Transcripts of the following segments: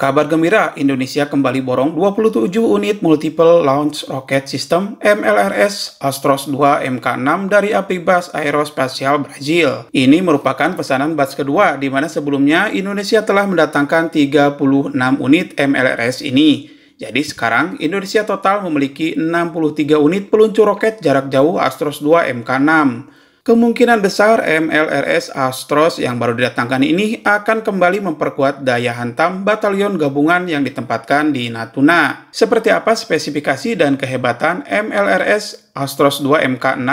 Kabar gembira, Indonesia kembali borong 27 unit Multiple Launch Rocket System MLRS Astros 2 MK6 dari Apibas Aerospasial Brazil. Ini merupakan pesanan batch kedua, di mana sebelumnya Indonesia telah mendatangkan 36 unit MLRS ini. Jadi sekarang, Indonesia total memiliki 63 unit peluncur roket jarak jauh Astros 2 MK6. Kemungkinan besar MLRS Astros yang baru didatangkan ini akan kembali memperkuat daya hantam batalion gabungan yang ditempatkan di Natuna. Seperti apa spesifikasi dan kehebatan MLRS Astros 2 MK6?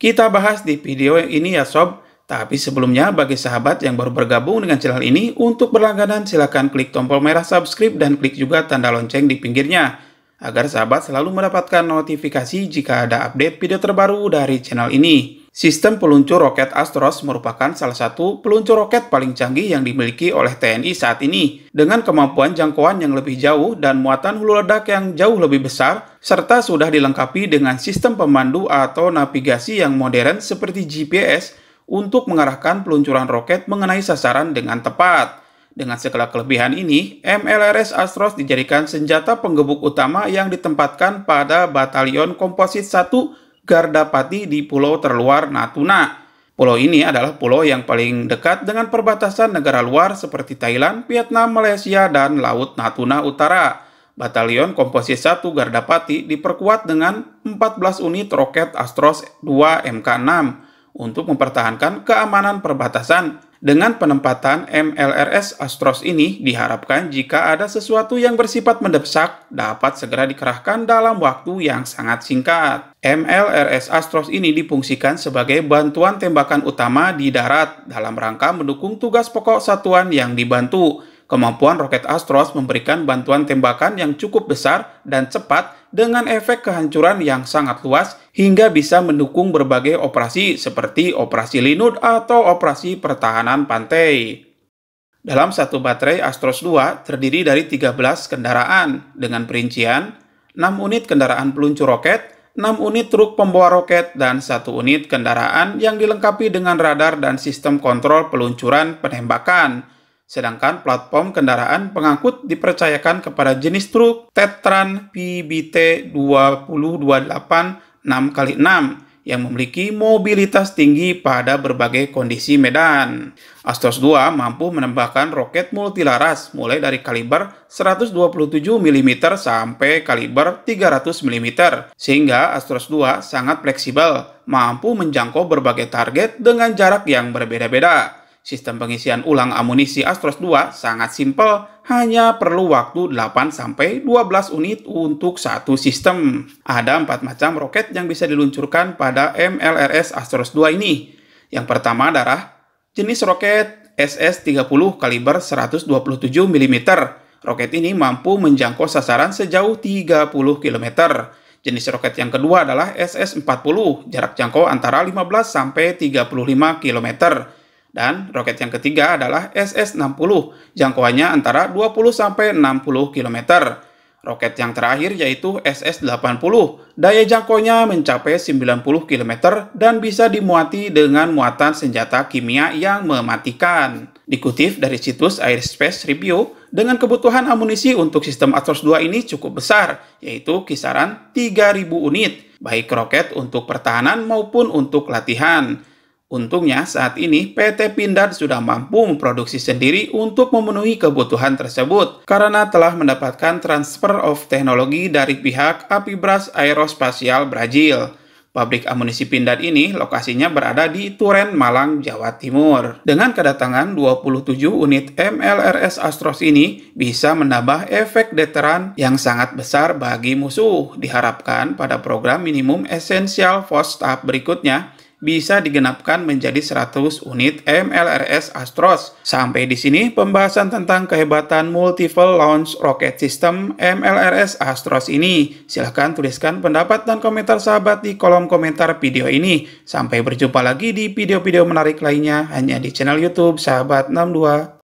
Kita bahas di video yang ini ya sob. Tapi sebelumnya, bagi sahabat yang baru bergabung dengan channel ini, untuk berlangganan silahkan klik tombol merah subscribe dan klik juga tanda lonceng di pinggirnya, agar sahabat selalu mendapatkan notifikasi jika ada update video terbaru dari channel ini. Sistem peluncur roket Astros merupakan salah satu peluncur roket paling canggih yang dimiliki oleh TNI saat ini, dengan kemampuan jangkauan yang lebih jauh dan muatan hulu ledak yang jauh lebih besar, serta sudah dilengkapi dengan sistem pemandu atau navigasi yang modern seperti GPS untuk mengarahkan peluncuran roket mengenai sasaran dengan tepat. Dengan segala kelebihan ini, MLRS Astros dijadikan senjata penggebuk utama yang ditempatkan pada Batalion Komposit 1 Gardapati di pulau terluar Natuna. Pulau ini adalah pulau yang paling dekat dengan perbatasan negara luar seperti Thailand, Vietnam, Malaysia, dan Laut Natuna Utara. Batalion Komposisi 1 Gardapati diperkuat dengan 14 unit roket Astros 2 MK6 untuk mempertahankan keamanan perbatasan dengan penempatan MLRS Astros ini diharapkan jika ada sesuatu yang bersifat mendesak dapat segera dikerahkan dalam waktu yang sangat singkat. MLRS Astros ini difungsikan sebagai bantuan tembakan utama di darat dalam rangka mendukung tugas pokok satuan yang dibantu Kemampuan roket Astros memberikan bantuan tembakan yang cukup besar dan cepat dengan efek kehancuran yang sangat luas hingga bisa mendukung berbagai operasi seperti operasi linut atau operasi pertahanan pantai. Dalam satu baterai Astros 2 terdiri dari 13 kendaraan dengan perincian 6 unit kendaraan peluncur roket, 6 unit truk pembawa roket, dan satu unit kendaraan yang dilengkapi dengan radar dan sistem kontrol peluncuran penembakan Sedangkan platform kendaraan pengangkut dipercayakan kepada jenis truk Tetran PBT 2028 6x6 yang memiliki mobilitas tinggi pada berbagai kondisi medan. Astros 2 mampu menembakkan roket multilaras mulai dari kaliber 127 mm sampai kaliber 300 mm, sehingga Astros 2 sangat fleksibel, mampu menjangkau berbagai target dengan jarak yang berbeda-beda. Sistem pengisian ulang amunisi Astros 2 sangat simpel, hanya perlu waktu 8-12 unit untuk satu sistem. Ada empat macam roket yang bisa diluncurkan pada MLRS Astros 2 ini. Yang pertama adalah jenis roket SS-30 kaliber 127 mm. Roket ini mampu menjangkau sasaran sejauh 30 km. Jenis roket yang kedua adalah SS-40, jarak jangkau antara 15 sampai 35 km. Dan roket yang ketiga adalah SS-60, jangkauannya antara 20 sampai 60 km. Roket yang terakhir yaitu SS-80, daya jangkaunya mencapai 90 km dan bisa dimuati dengan muatan senjata kimia yang mematikan. Dikutip dari situs Airspace Review, dengan kebutuhan amunisi untuk sistem Atlas 2 ini cukup besar, yaitu kisaran 3.000 unit, baik roket untuk pertahanan maupun untuk latihan. Untungnya saat ini PT Pindad sudah mampu memproduksi sendiri untuk memenuhi kebutuhan tersebut karena telah mendapatkan transfer of teknologi dari pihak Apibras Aerospasial Brazil. Pabrik amunisi Pindad ini lokasinya berada di Turen, Malang, Jawa Timur. Dengan kedatangan 27 unit MLRS Astros ini bisa menambah efek deteran yang sangat besar bagi musuh. Diharapkan pada program minimum essential force tahap berikutnya bisa digenapkan menjadi 100 unit MLRS Astros. Sampai di sini pembahasan tentang kehebatan Multiple Launch Rocket System MLRS Astros ini. Silahkan tuliskan pendapat dan komentar sahabat di kolom komentar video ini. Sampai berjumpa lagi di video-video menarik lainnya hanya di channel YouTube Sahabat 62.